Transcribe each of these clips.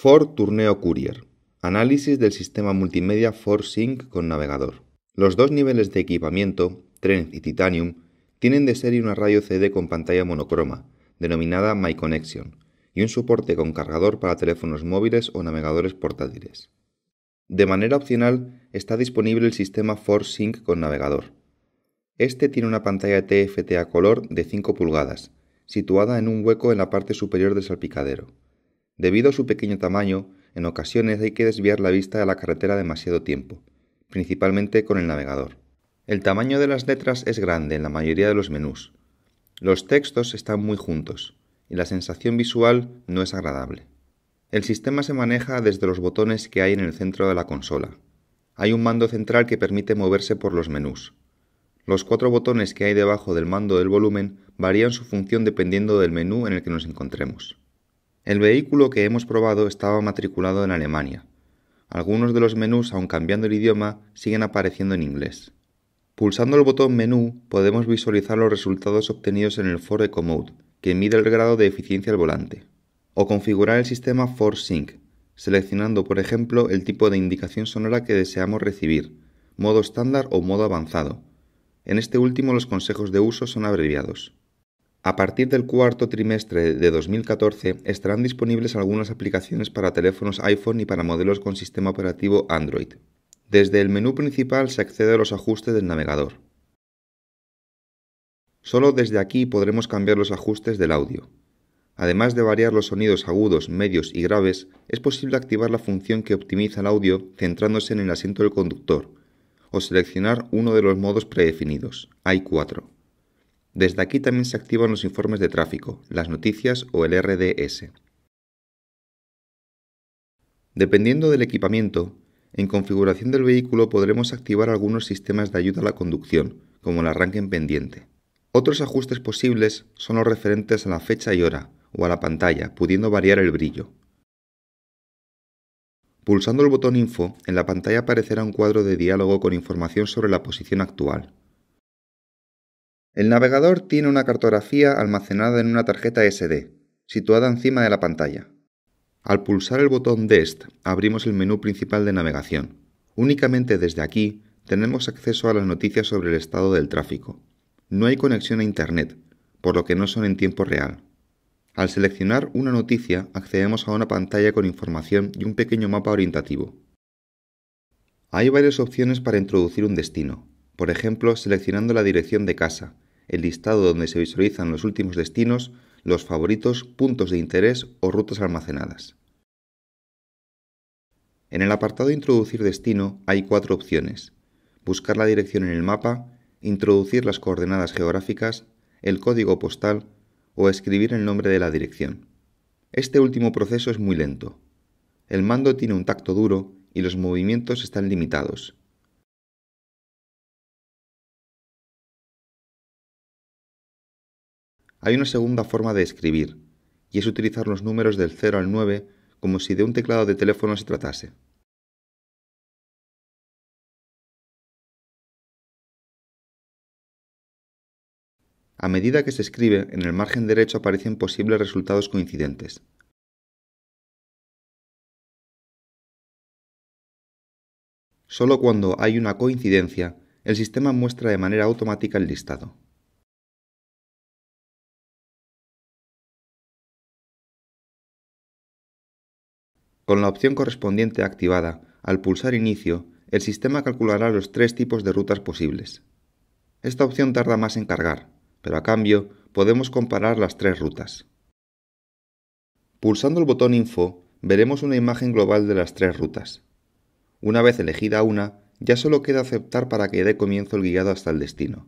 Ford Tourneo Courier. Análisis del sistema multimedia Ford Sync con navegador. Los dos niveles de equipamiento, Trend y Titanium, tienen de serie una radio CD con pantalla monocroma, denominada MyConnection, y un soporte con cargador para teléfonos móviles o navegadores portátiles. De manera opcional está disponible el sistema Ford Sync con navegador. Este tiene una pantalla TFT a color de 5 pulgadas, situada en un hueco en la parte superior del salpicadero Debido a su pequeño tamaño, en ocasiones hay que desviar la vista de la carretera demasiado tiempo, principalmente con el navegador. El tamaño de las letras es grande en la mayoría de los menús. Los textos están muy juntos y la sensación visual no es agradable. El sistema se maneja desde los botones que hay en el centro de la consola. Hay un mando central que permite moverse por los menús. Los cuatro botones que hay debajo del mando del volumen varían su función dependiendo del menú en el que nos encontremos. El vehículo que hemos probado estaba matriculado en Alemania. Algunos de los menús, aun cambiando el idioma, siguen apareciendo en inglés. Pulsando el botón Menú podemos visualizar los resultados obtenidos en el Ford EcoMode, que mide el grado de eficiencia del volante, o configurar el sistema Ford Sync, seleccionando por ejemplo el tipo de indicación sonora que deseamos recibir, modo estándar o modo avanzado. En este último los consejos de uso son abreviados. A partir del cuarto trimestre de 2014 estarán disponibles algunas aplicaciones para teléfonos iPhone y para modelos con sistema operativo Android. Desde el menú principal se accede a los ajustes del navegador. Solo desde aquí podremos cambiar los ajustes del audio. Además de variar los sonidos agudos, medios y graves, es posible activar la función que optimiza el audio centrándose en el asiento del conductor, o seleccionar uno de los modos predefinidos. Hay cuatro. Desde aquí también se activan los informes de tráfico, las noticias o el RDS. Dependiendo del equipamiento, en configuración del vehículo podremos activar algunos sistemas de ayuda a la conducción, como el arranque en pendiente. Otros ajustes posibles son los referentes a la fecha y hora o a la pantalla, pudiendo variar el brillo. Pulsando el botón Info, en la pantalla aparecerá un cuadro de diálogo con información sobre la posición actual. El navegador tiene una cartografía almacenada en una tarjeta SD, situada encima de la pantalla. Al pulsar el botón Dest, abrimos el menú principal de navegación. Únicamente desde aquí tenemos acceso a las noticias sobre el estado del tráfico. No hay conexión a Internet, por lo que no son en tiempo real. Al seleccionar una noticia, accedemos a una pantalla con información y un pequeño mapa orientativo. Hay varias opciones para introducir un destino, por ejemplo, seleccionando la dirección de casa, el listado donde se visualizan los últimos destinos, los favoritos, puntos de interés o rutas almacenadas. En el apartado Introducir destino hay cuatro opciones. Buscar la dirección en el mapa, introducir las coordenadas geográficas, el código postal o escribir el nombre de la dirección. Este último proceso es muy lento. El mando tiene un tacto duro y los movimientos están limitados, Hay una segunda forma de escribir, y es utilizar los números del 0 al 9 como si de un teclado de teléfono se tratase. A medida que se escribe, en el margen derecho aparecen posibles resultados coincidentes. Solo cuando hay una coincidencia, el sistema muestra de manera automática el listado. Con la opción correspondiente activada, al pulsar Inicio, el sistema calculará los tres tipos de rutas posibles. Esta opción tarda más en cargar, pero a cambio podemos comparar las tres rutas. Pulsando el botón Info, veremos una imagen global de las tres rutas. Una vez elegida una, ya solo queda aceptar para que dé comienzo el guiado hasta el destino.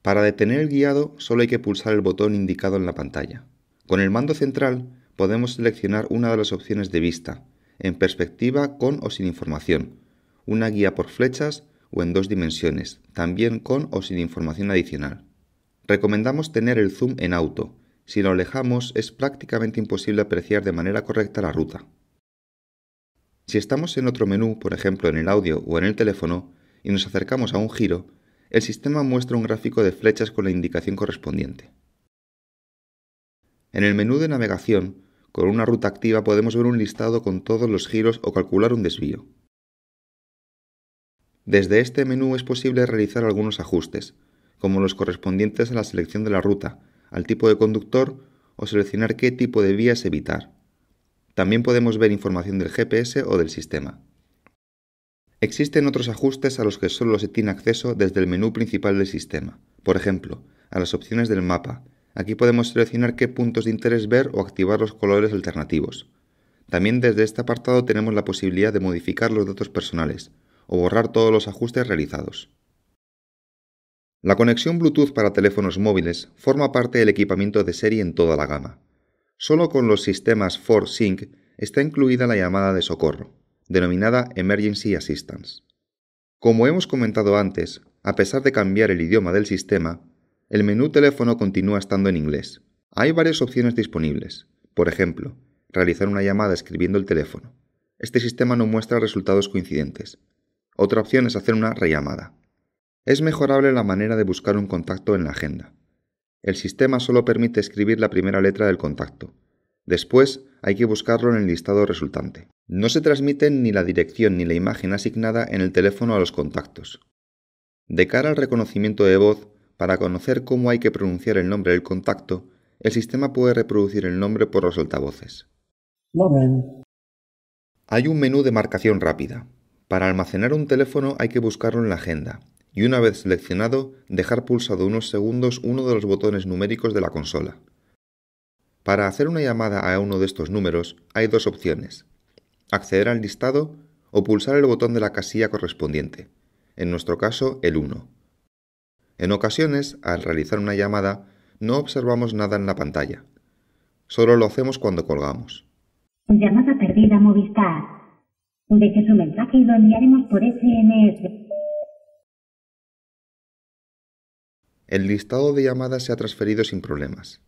Para detener el guiado solo hay que pulsar el botón indicado en la pantalla. Con el mando central podemos seleccionar una de las opciones de vista, en perspectiva con o sin información, una guía por flechas o en dos dimensiones, también con o sin información adicional. Recomendamos tener el zoom en auto, si lo alejamos es prácticamente imposible apreciar de manera correcta la ruta. Si estamos en otro menú, por ejemplo en el audio o en el teléfono, y nos acercamos a un giro, el sistema muestra un gráfico de flechas con la indicación correspondiente. En el menú de navegación, con una ruta activa podemos ver un listado con todos los giros o calcular un desvío. Desde este menú es posible realizar algunos ajustes, como los correspondientes a la selección de la ruta, al tipo de conductor o seleccionar qué tipo de vías evitar. También podemos ver información del GPS o del sistema. Existen otros ajustes a los que solo se tiene acceso desde el menú principal del sistema, por ejemplo, a las opciones del mapa, Aquí podemos seleccionar qué puntos de interés ver o activar los colores alternativos. También desde este apartado tenemos la posibilidad de modificar los datos personales o borrar todos los ajustes realizados. La conexión Bluetooth para teléfonos móviles forma parte del equipamiento de serie en toda la gama. Solo con los sistemas 4Sync está incluida la llamada de socorro, denominada Emergency Assistance. Como hemos comentado antes, a pesar de cambiar el idioma del sistema, el menú teléfono continúa estando en inglés. Hay varias opciones disponibles. Por ejemplo, realizar una llamada escribiendo el teléfono. Este sistema no muestra resultados coincidentes. Otra opción es hacer una rellamada. Es mejorable la manera de buscar un contacto en la agenda. El sistema solo permite escribir la primera letra del contacto. Después hay que buscarlo en el listado resultante. No se transmiten ni la dirección ni la imagen asignada en el teléfono a los contactos. De cara al reconocimiento de voz, para conocer cómo hay que pronunciar el nombre del contacto, el sistema puede reproducir el nombre por los altavoces. Hay un menú de marcación rápida. Para almacenar un teléfono hay que buscarlo en la agenda y una vez seleccionado dejar pulsado unos segundos uno de los botones numéricos de la consola. Para hacer una llamada a uno de estos números hay dos opciones. Acceder al listado o pulsar el botón de la casilla correspondiente, en nuestro caso el 1. En ocasiones, al realizar una llamada, no observamos nada en la pantalla. Solo lo hacemos cuando colgamos. Llamada perdida Movistar. Deje su mensaje y lo enviaremos por SMS. El listado de llamadas se ha transferido sin problemas.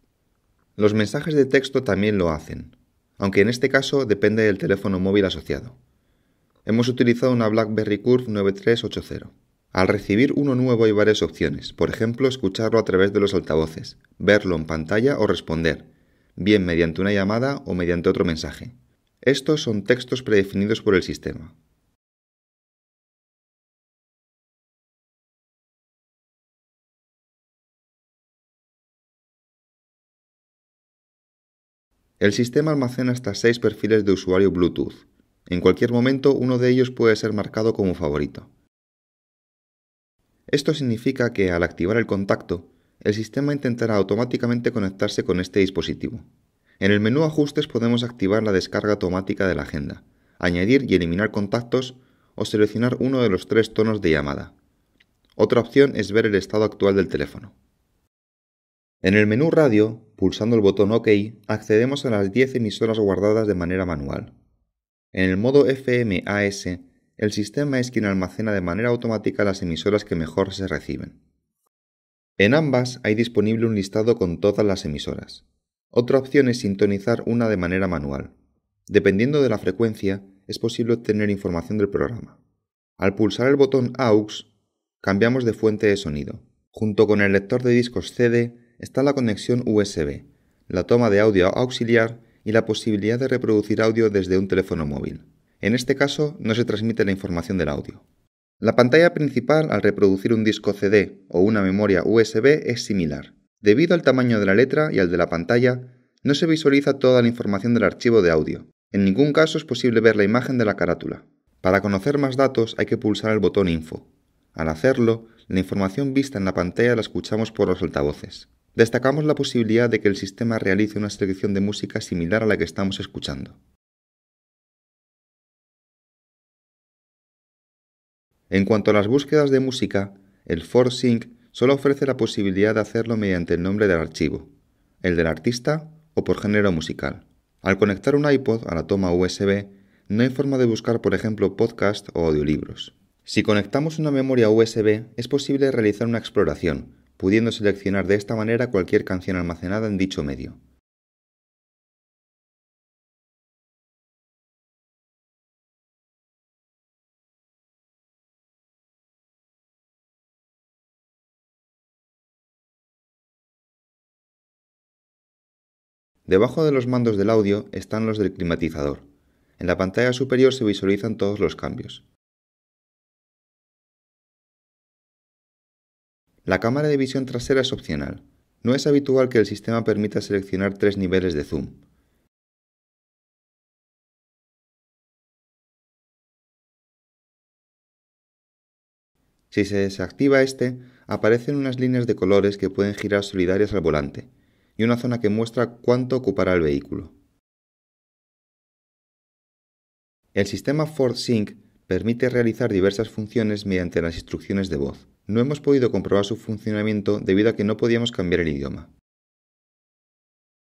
Los mensajes de texto también lo hacen, aunque en este caso depende del teléfono móvil asociado. Hemos utilizado una BlackBerry Curve 9380. Al recibir uno nuevo hay varias opciones, por ejemplo, escucharlo a través de los altavoces, verlo en pantalla o responder, bien mediante una llamada o mediante otro mensaje. Estos son textos predefinidos por el sistema. El sistema almacena hasta seis perfiles de usuario Bluetooth. En cualquier momento uno de ellos puede ser marcado como favorito. Esto significa que al activar el contacto, el sistema intentará automáticamente conectarse con este dispositivo. En el menú Ajustes podemos activar la descarga automática de la agenda, añadir y eliminar contactos o seleccionar uno de los tres tonos de llamada. Otra opción es ver el estado actual del teléfono. En el menú Radio, pulsando el botón OK, accedemos a las 10 emisoras guardadas de manera manual. En el modo FMAS, el sistema es quien almacena de manera automática las emisoras que mejor se reciben. En ambas hay disponible un listado con todas las emisoras. Otra opción es sintonizar una de manera manual. Dependiendo de la frecuencia, es posible obtener información del programa. Al pulsar el botón AUX, cambiamos de fuente de sonido. Junto con el lector de discos CD está la conexión USB, la toma de audio auxiliar y la posibilidad de reproducir audio desde un teléfono móvil. En este caso no se transmite la información del audio. La pantalla principal al reproducir un disco CD o una memoria USB es similar. Debido al tamaño de la letra y al de la pantalla, no se visualiza toda la información del archivo de audio. En ningún caso es posible ver la imagen de la carátula. Para conocer más datos hay que pulsar el botón Info. Al hacerlo, la información vista en la pantalla la escuchamos por los altavoces. Destacamos la posibilidad de que el sistema realice una selección de música similar a la que estamos escuchando. En cuanto a las búsquedas de música, el ForSync solo ofrece la posibilidad de hacerlo mediante el nombre del archivo, el del artista o por género musical. Al conectar un iPod a la toma USB, no hay forma de buscar, por ejemplo, podcast o audiolibros. Si conectamos una memoria USB, es posible realizar una exploración, pudiendo seleccionar de esta manera cualquier canción almacenada en dicho medio. Debajo de los mandos del audio están los del climatizador. En la pantalla superior se visualizan todos los cambios. La cámara de visión trasera es opcional. No es habitual que el sistema permita seleccionar tres niveles de zoom. Si se desactiva este, aparecen unas líneas de colores que pueden girar solidarias al volante y una zona que muestra cuánto ocupará el vehículo. El sistema Ford Sync permite realizar diversas funciones mediante las instrucciones de voz. No hemos podido comprobar su funcionamiento debido a que no podíamos cambiar el idioma.